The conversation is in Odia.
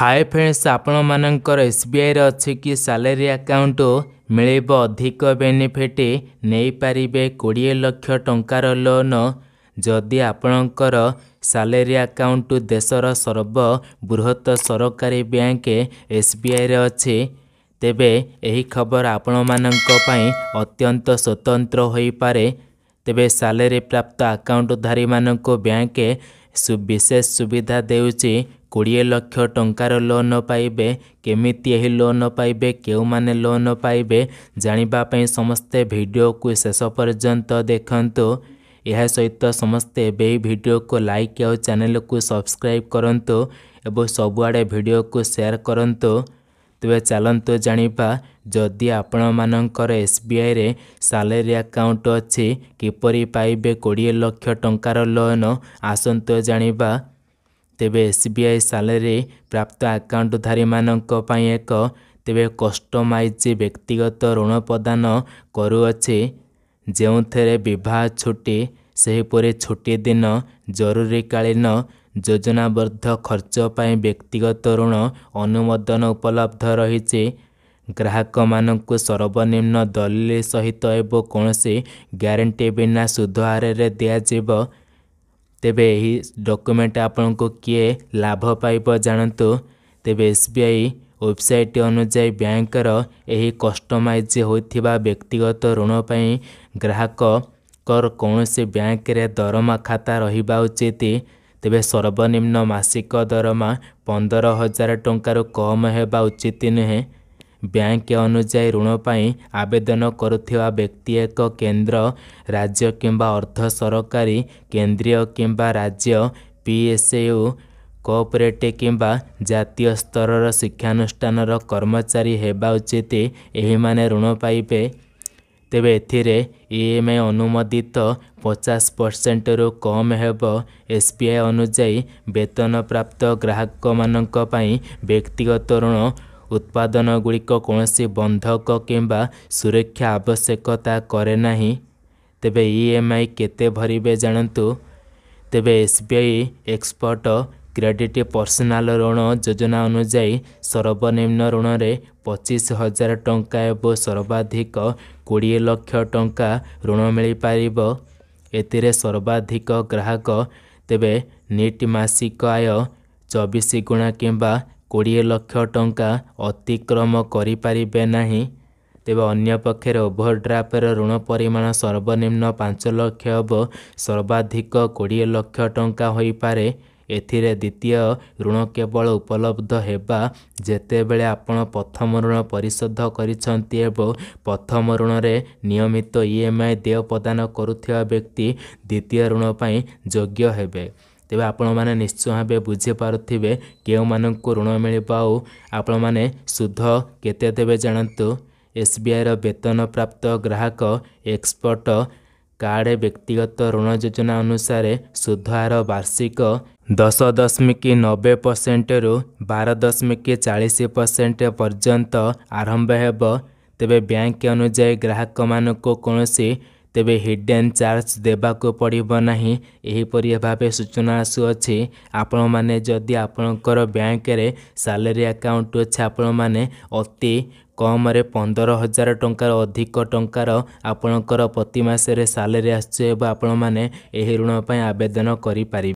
ହାଏ ଫ୍ରେଣ୍ଡସ୍ ଆପଣମାନଙ୍କର ଏସ୍ବିଆଇରେ ଅଛି କି ସାଲାରୀ ଆକାଉଣ୍ଟ ମିଳିବ ଅଧିକ ବେନିଫିଟ୍ ନେଇପାରିବେ କୋଡ଼ିଏ ଲକ୍ଷ ଟଙ୍କାର ଲୋନ୍ ଯଦି ଆପଣଙ୍କର ସାଲାରୀ ଆକାଉଣ୍ଟ ଦେଶର ସର୍ବବୃହତ ସରକାରୀ ବ୍ୟାଙ୍କ ଏସ୍ବିଆଇରେ ଅଛି ତେବେ ଏହି ଖବର ଆପଣମାନଙ୍କ ପାଇଁ ଅତ୍ୟନ୍ତ ସ୍ୱତନ୍ତ୍ର ହୋଇପାରେ ତେବେ ସାଲାରୀ ପ୍ରାପ୍ତ ଆକାଉଣ୍ଟଧାରୀମାନଙ୍କୁ ବ୍ୟାଙ୍କ ବିଶେଷ ସୁବିଧା ଦେଉଛି କୋଡ଼ିଏ ଲକ୍ଷ ଟଙ୍କାର ଲୋନ୍ ପାଇବେ କେମିତି ଏହି ଲୋନ୍ ପାଇବେ କେଉଁମାନେ ଲୋନ୍ ପାଇବେ ଜାଣିବା ପାଇଁ ସମସ୍ତେ ଭିଡ଼ିଓକୁ ଶେଷ ପର୍ଯ୍ୟନ୍ତ ଦେଖନ୍ତୁ ଏହା ସହିତ ସମସ୍ତେ ଏବେ ଏହି ଭିଡ଼ିଓକୁ ଲାଇକ୍ ଆଉ ଚ୍ୟାନେଲକୁ ସବସ୍କ୍ରାଇବ୍ କରନ୍ତୁ ଏବଂ ସବୁଆଡ଼େ ଭିଡ଼ିଓକୁ ସେୟାର କରନ୍ତୁ ତେବେ ଚାଲନ୍ତୁ ଜାଣିବା ଯଦି ଆପଣମାନଙ୍କର ଏସ୍ ବି ଆଇରେ ସାଲେରୀ ଆକାଉଣ୍ଟ ଅଛି କିପରି ପାଇବେ କୋଡ଼ିଏ ଲକ୍ଷ ଟଙ୍କାର ଲୋନ୍ ଆସନ୍ତୁ ଜାଣିବା ତେବେ ଏସ୍ ବି ଆଇ ସାଲେରୀ ପ୍ରାପ୍ତ ଆକାଉଣ୍ଟଧାରୀମାନଙ୍କ ପାଇଁ ଏକ ତେବେ କଷ୍ଟମାଇଜ୍ ବ୍ୟକ୍ତିଗତ ଋଣ ପ୍ରଦାନ କରୁଅଛି ଯେଉଁଥିରେ ବିବାହ ଛୁଟି ସେହିପରି ଛୁଟି ଦିନ ଜରୁରୀକାଳୀନ ଯୋଜନାବଦ୍ଧ ଖର୍ଚ୍ଚ ପାଇଁ ବ୍ୟକ୍ତିଗତ ଋଣ ଅନୁମୋଦନ ଉପଲବ୍ଧ ରହିଛି ଗ୍ରାହକମାନଙ୍କୁ ସର୍ବନିମ୍ନ ଦଲିଲ ସହିତ ଏବଂ କୌଣସି ଗ୍ୟାରେଣ୍ଟି ବିନା ସୁଧହାରରେ ଦିଆଯିବ ତେବେ ଏହି ଡକ୍ୟୁମେଣ୍ଟ ଆପଣଙ୍କୁ କିଏ ଲାଭ ପାଇବ ଜାଣନ୍ତୁ ତେବେ ଏସ୍ ବି ଆଇ ୱେବସାଇଟ୍ ଅନୁଯାୟୀ ବ୍ୟାଙ୍କର ଏହି କଷ୍ଟମାଇଜ୍ ହୋଇଥିବା ବ୍ୟକ୍ତିଗତ ଋଣ ପାଇଁ ଗ୍ରାହକଙ୍କର କୌଣସି ବ୍ୟାଙ୍କରେ ଦରମା ଖାତା ରହିବା ଉଚିତ ତେବେ ସର୍ବନିମ୍ନ ମାସିକ ଦରମା ପନ୍ଦର ହଜାର ଟଙ୍କାରୁ କମ୍ ହେବା ଉଚିତ ନୁହେଁ ବ୍ୟାଙ୍କ ଅନୁଯାୟୀ ଋଣ ପାଇଁ ଆବେଦନ କରୁଥିବା ବ୍ୟକ୍ତି ଏକ କେନ୍ଦ୍ର ରାଜ୍ୟ କିମ୍ବା ଅର୍ଦ୍ଧ ସରକାରୀ କେନ୍ଦ୍ରୀୟ କିମ୍ବା ରାଜ୍ୟ ପି ପିଏସ୍ୟୁ କୋଅପରେଟିଭ କିମ୍ବା ଜାତୀୟ ସ୍ତରର ଶିକ୍ଷାନୁଷ୍ଠାନର କର୍ମଚାରୀ ହେବା ଉଚିତ ଏହିମାନେ ଋଣ ପାଇବେ ତେବେ ଏଥିରେ ଇ ଏମ୍ ଆଇ ଅନୁମୋଦିତ ପଚାଶ ପରସେଣ୍ଟରୁ କମ୍ ହେବ ଏସ୍ ବି ଆଇ ଅନୁଯାୟୀ ବେତନପ୍ରାପ୍ତ ଗ୍ରାହକମାନଙ୍କ ପାଇଁ ବ୍ୟକ୍ତିଗତ ଋଣ ଉତ୍ପାଦନଗୁଡ଼ିକ କୌଣସି ବନ୍ଧକ କିମ୍ବା ସୁରକ୍ଷା ଆବଶ୍ୟକତା କରେ ନାହିଁ ତେବେ ଇ ଏମ୍ ଆଇ କେତେ ଭରିବେ ଜାଣନ୍ତୁ ତେବେ S B I expert credit personal ଋଣ ଯୋଜନା ଅନୁଯାୟୀ ସର୍ବନିମ୍ନ ଋଣରେ ପଚିଶ ହଜାର ଟଙ୍କା ଏବଂ ସର୍ବାଧିକ କୋଡ଼ିଏ ଲକ୍ଷ ଟଙ୍କା ଋଣ ମିଳିପାରିବ ଏଥିରେ ସର୍ବାଧିକ ଗ୍ରାହକ ତେବେ ନିଟ୍ ମାସିକ ଆୟ ଚବିଶ ଗୁଣା କିମ୍ବା କୋଡ଼ିଏ ଲକ୍ଷ ଟଙ୍କା ଅତିକ୍ରମ କରିପାରିବେ ନାହିଁ ତେବେ ଅନ୍ୟପକ୍ଷରେ ଓଭରଡ୍ରାଫ୍ଟର ଋଣ ପରିମାଣ ସର୍ବନିମ୍ନ ପାଞ୍ଚ ଲକ୍ଷ ହେବ ସର୍ବାଧିକ କୋଡ଼ିଏ ଲକ୍ଷ ଟଙ୍କା ହୋଇପାରେ ଏଥିରେ ଦ୍ୱିତୀୟ ଋଣ କେବଳ ଉପଲବ୍ଧ ହେବା ଯେତେବେଳେ ଆପଣ ପ୍ରଥମ ଋଣ ପରିଶୋଧ କରିଛନ୍ତି ଏବଂ ପ୍ରଥମ ଋଣରେ ନିୟମିତ ଇ ଏମ୍ ଆଇ ଦେୟ ପ୍ରଦାନ କରୁଥିବା ବ୍ୟକ୍ତି ଦ୍ୱିତୀୟ ଋଣ ପାଇଁ ଯୋଗ୍ୟ ହେବେ ତେବେ ଆପଣମାନେ ନିଶ୍ଚୟ ଭାବେ ବୁଝିପାରୁଥିବେ କେଉଁମାନଙ୍କୁ ଋଣ ମିଳିବ ଆଉ ଆପଣମାନେ ସୁଧ କେତେ ଦେବେ ଜାଣନ୍ତୁ ଏସ୍ ବି ଆଇର ବେତନପ୍ରାପ୍ତ ଗ୍ରାହକ ଏକ୍ସପର୍ଟ କାର୍ଡ଼ ବ୍ୟକ୍ତିଗତ ଋଣ ଯୋଜନା ଅନୁସାରେ ସୁଧହାର ବାର୍ଷିକ ଦଶ ଦଶମିକ ନବେ ପରସେଣ୍ଟରୁ ବାର ଦଶମିକ ଚାଳିଶ ପରସେଣ୍ଟ ପର୍ଯ୍ୟନ୍ତ ଆରମ୍ଭ ହେବ ତେବେ ବ୍ୟାଙ୍କ ଅନୁଯାୟୀ ଗ୍ରାହକମାନଙ୍କୁ କୌଣସି ତେବେ ହିଡେନ୍ ଚାର୍ଜ ଦେବାକୁ ପଡ଼ିବ ନାହିଁ ଏହିପରି ଭାବେ ସୂଚନା ଆସୁଅଛି ଆପଣମାନେ ଯଦି ଆପଣଙ୍କର ବ୍ୟାଙ୍କରେ ସାଲାରୀ ଆକାଉଣ୍ଟ ଅଛି ଆପଣମାନେ ଅତି କମରେ ପନ୍ଦର ହଜାର ଟଙ୍କାର ଅଧିକ ଟଙ୍କାର ଆପଣଙ୍କର ପ୍ରତି ମାସରେ ସାଲାରୀ ଆସୁଛି ଏବଂ ଆପଣମାନେ ଏହି ଋଣ ପାଇଁ ଆବେଦନ କରିପାରିବେ